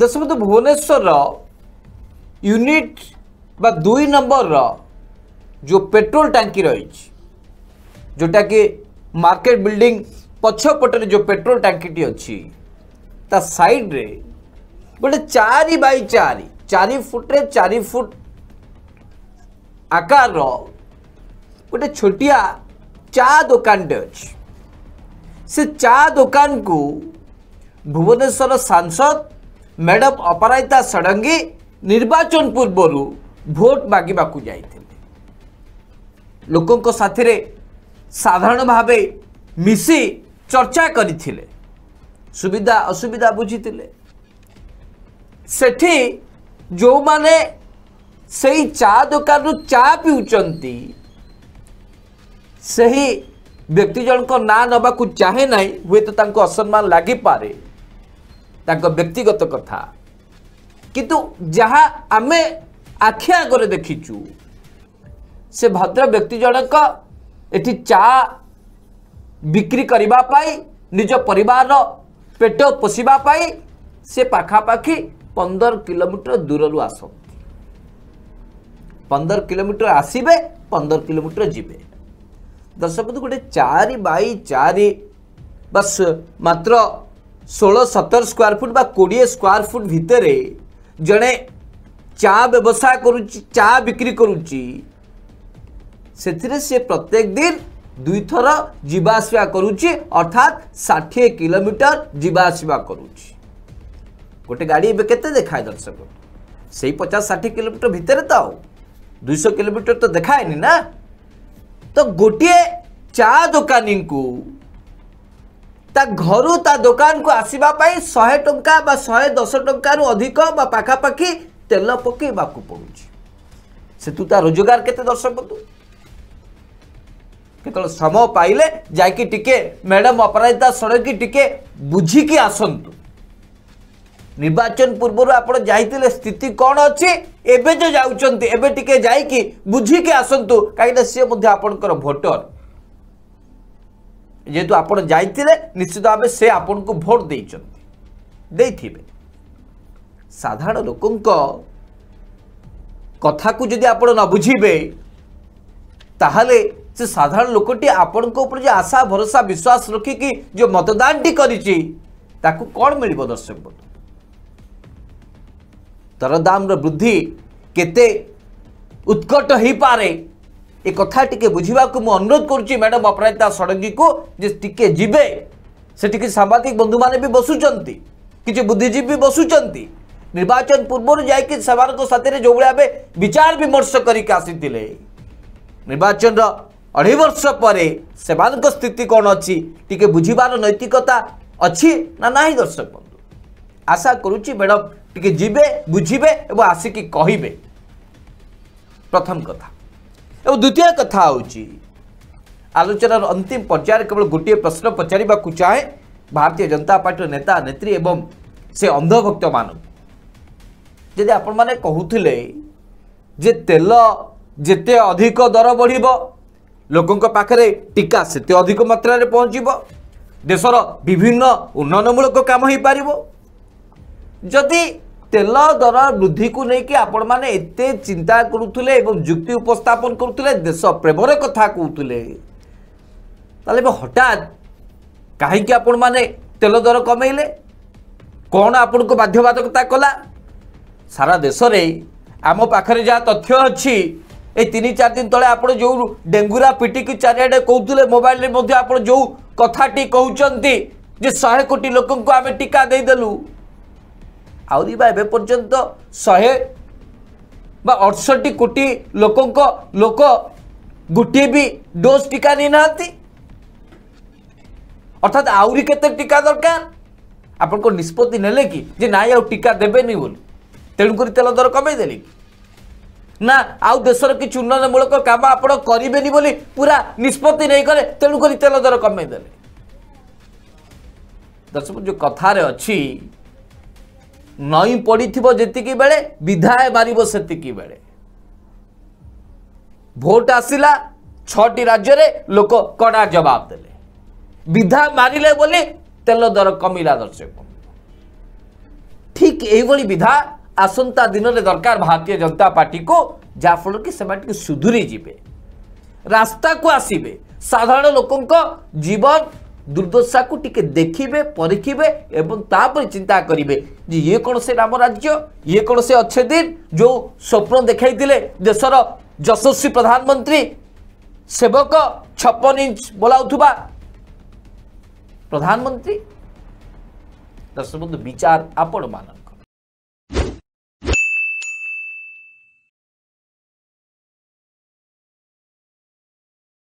देखो तो भुवनेश्वर यूनिट बा दुई नंबर जो पेट्रोल टांकी रही जोटा कि मार्केट बिल्डिंग पक्षपटर जो पेट्रोल टांकी अच्छी ता साइड रे गोटे चार बै चार चार फुट रे चार फुट आकार रो गोटे छोटिया चा दोकानटे अच्छे से चा दोकान को भुवनेश्वर सांसद मैडम अपराजिता षडंगी निर्वाचन पूर्व भोट माग जाते लोकों साथी साधारण भाव मिसी चर्चा करविधा असुविधा बुझीते से जो मैंने से चा दुकान चा पी से ही व्यक्ति जनक ना नवाक चाहे ना हूँ तो असम्मान लगिपे व्यक्तिगत कथा कितु जहाँ आम आखि आगे देखीचु से भद्र व्यक्ति जनक चा बिक्री करने निज पर पेट पोषापी से पखापाखी पंदर कोमीटर दूर रू आस पंदर कोमीटर आसबे पंदर कोमीटर जीवे दर्शक गोटे चार बारी बस मात्र षोल सतर स्क्वयर फुट कोड़े स्क्वयर फुट भितर जड़े चा व्यवसाय चा बिक्री कर प्रत्येक दिन दुई थर जावास करर्थात षाठी कोमीटर जावास कर गोटे गाड़ी एवं के देखा है दर्शक से पचास षाठी किलोमीटर भितर तो दुईश किलोमीटर तो देखाएनि ना तो गोटे चा दोकानी को ઘરુ તા દુકાન કો આસીવા પય 100 ટંકા બા 110 ટંકા ર અધિક બા પાખા પાખી તેલો પોકી બાકુ પડુચી સેતુ તા રોજગાર કેતે દર્શબત કેતો સમા પાઈલે જાય કી ટિકે મેડમ અપરાયતા સરોકી ટિકે બુજી કી આસંતુ નિર્વાચન પૂર્વર આપણ જાઈતિલે સ્થિતિ કોણ અછી એબે જો જાવચંતે એબે ટિકે જાય કી બુજી કી આસંતુ કાઈ તા સિય મધે આપણકો વોટર जेहेतु आप निश्चित भाव से आपन को भोट देखे साधारण लोक कथा को जी आप न बुझे ताहले से साधारण लोकटे आपण आशा भरोसा विश्वास रखिक जो मतदान टी कर दर्शक बंद दरदाम वृद्धि केत उत्कट हो पाए ଏ କଥା ଟିକେ ବୁଝିବାକୁ ମୁଁ ଅନୁରୋଧ କରୁଛି ମ୍ୟାଡ଼ାମ୍ ଅପରାଜିତା ଷଡ଼ଙ୍ଗୀକୁ ଯେ ଟିକେ ଯିବେ ସେଠିକି ସାମ୍ବାଦିକ ବନ୍ଧୁମାନେ ବି ବସୁଛନ୍ତି କିଛି ବୁଦ୍ଧିଜୀବୀ ବି ବସୁଛନ୍ତି ନିର୍ବାଚନ ପୂର୍ବରୁ ଯାଇକି ସେମାନଙ୍କ ସାଥିରେ ଯେଉଁଭଳି ଭାବେ ବିଚାର ବିମର୍ଶ କରିକି ଆସିଥିଲେ ନିର୍ବାଚନର ଅଢ଼େଇ ବର୍ଷ ପରେ ସେମାନଙ୍କ ସ୍ଥିତି କ'ଣ ଅଛି ଟିକେ ବୁଝିବାର ନୈତିକତା ଅଛି ନା ନାହିଁ ଦର୍ଶକ ବନ୍ଧୁ ଆଶା କରୁଛି ମ୍ୟାଡ଼ମ୍ ଟିକେ ଯିବେ ବୁଝିବେ ଏବଂ ଆସିକି କହିବେ ପ୍ରଥମ କଥା ଏବଂ ଦ୍ୱିତୀୟ କଥା ହେଉଛି ଆଲୋଚନାର ଅନ୍ତିମ ପର୍ଯ୍ୟାୟରେ କେବଳ ଗୋଟିଏ ପ୍ରଶ୍ନ ପଚାରିବାକୁ ଚାହେଁ ଭାରତୀୟ ଜନତା ପାର୍ଟିର ନେତା ନେତ୍ରୀ ଏବଂ ସେ ଅନ୍ଧଭକ୍ତମାନଙ୍କୁ ଯଦି ଆପଣମାନେ କହୁଥିଲେ ଯେ ତେଲ ଯେତେ ଅଧିକ ଦର ବଢ଼ିବ ଲୋକଙ୍କ ପାଖରେ ଟିକା ସେତେ ଅଧିକ ମାତ୍ରାରେ ପହଞ୍ଚିବ ଦେଶର ବିଭିନ୍ନ ଉନ୍ନୟନମୂଳକ କାମ ହୋଇପାରିବ ଯଦି তেল দর বৃদ্ধিকু নেই আপনার এতে চিন্তা করুলে এবং যুক্তি উপস্থাপন করুলে দেশ প্রেমর কথা কুলে তাহলে এবার হঠাৎ কী আপন মানে তেল দর কমাইলে কণ আপনার বাধ্যবাধকতা কলা সারা দেশে আম পাখে যা তথ্য অছি এই তিন চার দিন তলে আপনার যে ডেঙ্গুরা পিটিকি চারিআডে কৌলে মোবাইলে আপনার যে কথাটি কুমার যে শহে কোটি লোক আমি টিকা দিয়ে দেলু आहरी अड़सठी कोटी लोक लोक गोटे भी डोज टीका नहीं ना अर्थात आहरी के टीका दरकार आप निष्पत्ति ने कि ना आ टीका देवे बोली तेणुक तेल दर कमे ना आशर कि उन्नयनमूलक काम आप करें पूरा निष्पत्ति नहीं कले तेणुक तेल दर कमेदे दर्शक जो कथार अच्छी ନଈ ପଡ଼ିଥିବ ଯେତିକି ବେଳେ ବିଧାୟ ମାରିବ ସେତିକି ବେଳେ ଭୋଟ ଆସିଲା ଛଅଟି ରାଜ୍ୟରେ ଲୋକ କଡ଼ା ଜବାବ ଦେଲେ ବିଧା ମାରିଲେ ବୋଲି ତେଲ ଦର କମିଲା ଦର୍ଶକ ଠିକ୍ ଏଇଭଳି ବିଧା ଆସନ୍ତା ଦିନରେ ଦରକାର ଭାରତୀୟ ଜନତା ପାର୍ଟିକୁ ଯାହାଫଳରେ କି ସେମାନେ ଟିକେ ସୁଧୁରି ଯିବେ ରାସ୍ତାକୁ ଆସିବେ ସାଧାରଣ ଲୋକଙ୍କ ଜୀବନ ଦୁର୍ଦ୍ଦଶାକୁ ଟିକେ ଦେଖିବେ ପରଖିବେ ଏବଂ ତାପରେ ଚିନ୍ତା କରିବେ ଯେ ଇଏ କ'ଣ ସେ ରାମ ରାଜ୍ୟ ଇଏ କ'ଣ ସେ ଅଛେଦିନ ଯେଉଁ ସ୍ୱପ୍ନ ଦେଖାଇଥିଲେ ଦେଶର ଯଶସ୍ୱୀ ପ୍ରଧାନମନ୍ତ୍ରୀ ସେବକ ଛପନ ଇଞ୍ଚ ବୋଲାଉଥିବା ପ୍ରଧାନମନ୍ତ୍ରୀ ଦର୍ଶକ ବନ୍ଧୁ ବିଚାର ଆପଣମାନଙ୍କ